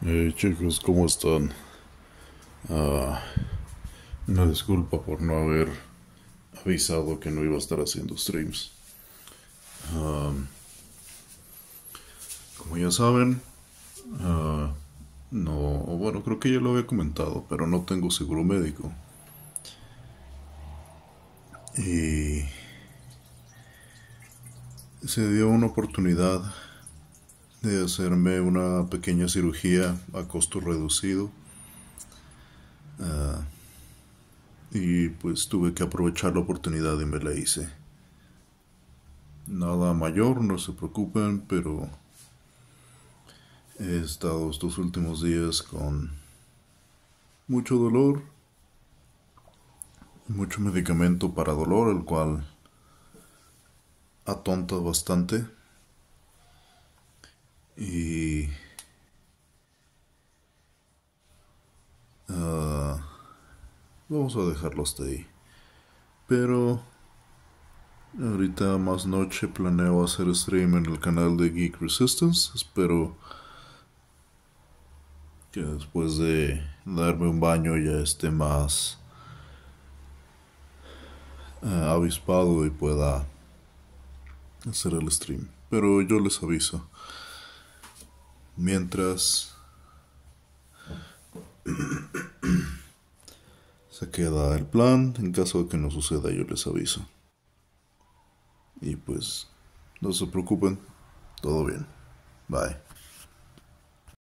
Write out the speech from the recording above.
Eh, chicos, ¿cómo están? Ah, una disculpa por no haber avisado que no iba a estar haciendo streams. Ah, como ya saben, ah, no, bueno, creo que ya lo había comentado, pero no tengo seguro médico. Y se dio una oportunidad de hacerme una pequeña cirugía a costo reducido. Ah, y pues tuve que aprovechar la oportunidad y me la hice. Nada mayor, no se preocupen, pero he estado estos últimos días con mucho dolor, mucho medicamento para dolor, el cual atonta bastante. Y... Ah, vamos a dejarlo hasta ahí. Pero... Ahorita más noche planeo hacer stream en el canal de Geek Resistance. Espero que después de darme un baño ya esté más ah, avispado y pueda hacer el stream. Pero yo les aviso mientras se queda el plan. En caso de que no suceda, yo les aviso. Y pues, no se preocupen, todo bien. Bye.